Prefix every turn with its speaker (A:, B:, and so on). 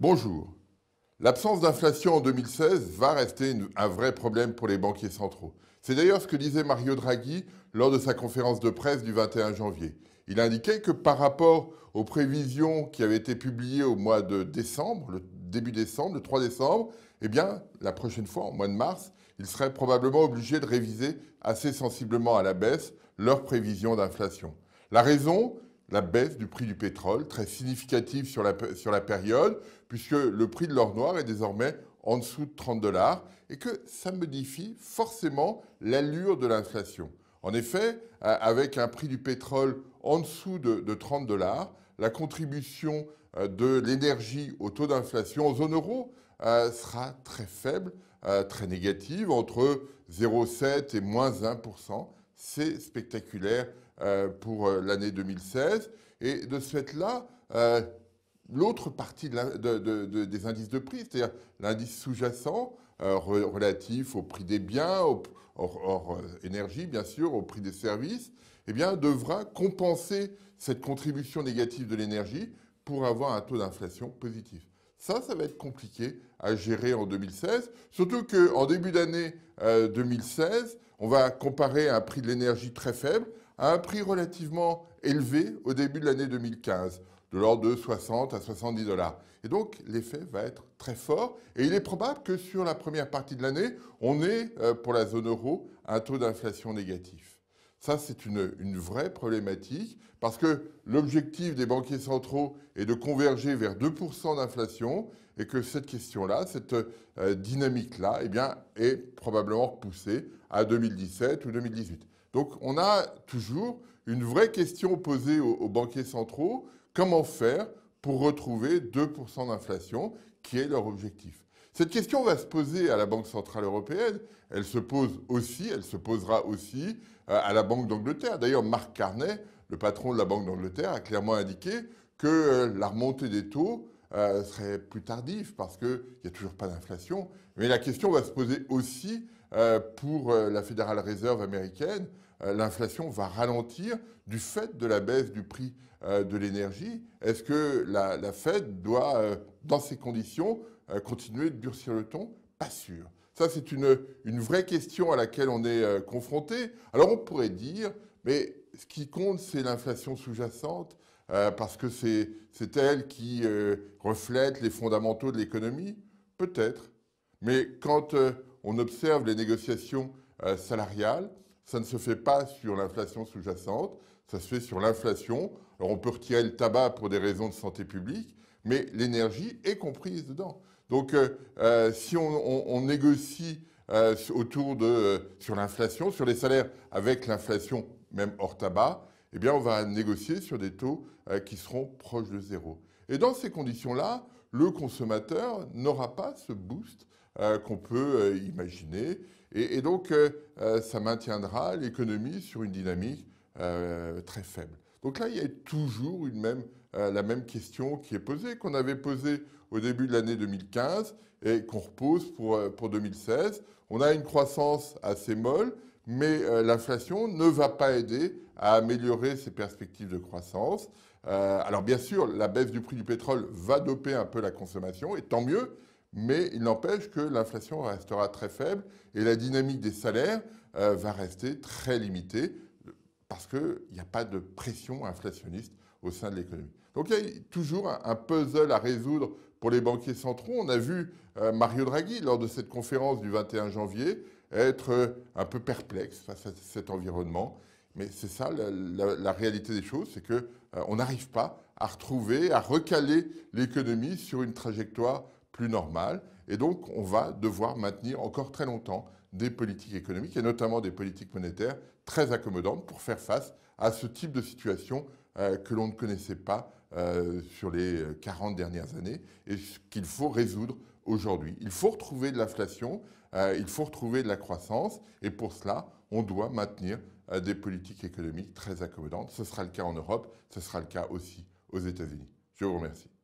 A: Bonjour. L'absence d'inflation en 2016 va rester un vrai problème pour les banquiers centraux. C'est d'ailleurs ce que disait Mario Draghi lors de sa conférence de presse du 21 janvier. Il indiquait que par rapport aux prévisions qui avaient été publiées au mois de décembre, le début décembre, le 3 décembre, eh bien, la prochaine fois, au mois de mars, ils seraient probablement obligés de réviser assez sensiblement à la baisse leurs prévisions d'inflation. La raison, la baisse du prix du pétrole, très significative sur la, période, puisque le prix de l'or noir est désormais en dessous de 30 dollars et que ça modifie forcément l'allure de l'inflation. En effet, avec un prix du pétrole en dessous de, de 30 dollars, la contribution euh, de l'énergie au taux d'inflation en zone euro euh, sera très faible, euh, très négative, entre 0,7 et moins 1% c'est spectaculaire euh, pour euh, l'année 2016. Et de ce fait-là, euh, l'autre partie des indices de prix, c'est-à-dire l'indice sous-jacent relatif au prix des biens, hors, énergie bien sûr, au prix des services, eh bien, devra compenser cette contribution négative de l'énergie pour avoir un taux d'inflation positif. Ça, ça va être compliqué à gérer en 2016, surtout qu'en début d'année 2016, euh, on va comparer un prix de l'énergie très faible à un prix relativement élevé au début de l'année 2015, de l'ordre de 60 à 70 dollars. Et donc l'effet va être très fort et il est probable que sur la première partie de l'année, on ait euh, pour la zone euro un taux d'inflation négatif. Ça, c'est une, vraie problématique parce que l'objectif des banquiers centraux est de converger vers 2% d'inflation et que cette question-là, cette euh, dynamique-là, eh bien, est probablement repoussée à 2017 ou 2018. Donc, on a toujours une vraie question posée aux, aux banquiers centraux comment faire pour retrouver 2% d'inflation, qui est leur objectif. Cette question va se poser à la Banque Centrale Européenne, elle se pose aussi, elle se posera aussi euh, à la Banque d'Angleterre. D'ailleurs, Marc Carnet, le patron de la Banque d'Angleterre, a clairement indiqué que euh, la remontée des taux euh, serait plus tardive parce qu'il n'y a toujours pas d'inflation. Mais la question va se poser aussi euh, pour euh, la Federal Reserve américaine, euh, l'inflation va ralentir du fait de la baisse du prix de l'énergie. Est-ce que la, Fed doit, dans ces conditions, continuer de durcir le ton Pas sûr. Ça, c'est une, une, vraie question à laquelle on est confronté. Alors on pourrait dire, mais ce qui compte, c'est l'inflation sous-jacente, parce que c'est elle qui reflète les fondamentaux de l'économie Peut-être. Mais quand on observe les négociations euh, salariales. Ça ne se fait pas sur l'inflation sous-jacente, ça se fait sur l'inflation. Alors on peut retirer le tabac pour des raisons de santé publique, mais l'énergie est comprise dedans. Donc euh, euh, si on, négocie autour de sur l'inflation, sur les salaires avec l'inflation même hors tabac, eh bien on va négocier sur des taux qui seront proches de zéro. Et dans ces conditions-là, le consommateur n'aura pas ce boost euh, qu'on peut euh, imaginer. Et, donc, euh, ça maintiendra l'économie sur une dynamique très faible. Donc là, il y a toujours la même question qui est posée, qu'on avait posée au début de l'année 2015 et qu'on repose pour, pour 2016. On a une croissance assez molle, mais l'inflation ne va pas aider à améliorer ses perspectives de croissance. alors bien sûr, la baisse du prix du pétrole va doper un peu la consommation, et tant mieux, mais il n'empêche que l'inflation restera très faible et la dynamique des salaires euh, va rester très limitée parce qu'il n'y a pas de pression inflationniste au sein de l'économie. Donc il y a toujours un puzzle à résoudre pour les banquiers centraux. On a vu euh, Mario Draghi, lors de cette conférence du 21 janvier, être euh, un peu perplexe face à cet environnement. Mais c'est ça la, réalité des choses, c'est qu'on n'arrive pas à retrouver, à recaler l'économie sur une trajectoire plus Et donc, on va devoir maintenir encore très longtemps des politiques économiques et notamment des politiques monétaires très accommodantes pour faire face à ce type de situation euh, que l'on ne connaissait pas euh, sur les 40 dernières années et qu'il faut résoudre aujourd'hui. Il faut retrouver de l'inflation, euh, il faut retrouver de la croissance et pour cela, on doit maintenir des politiques économiques très accommodantes. Ce sera le cas en Europe, ce sera le cas aussi aux États-Unis. Je vous remercie.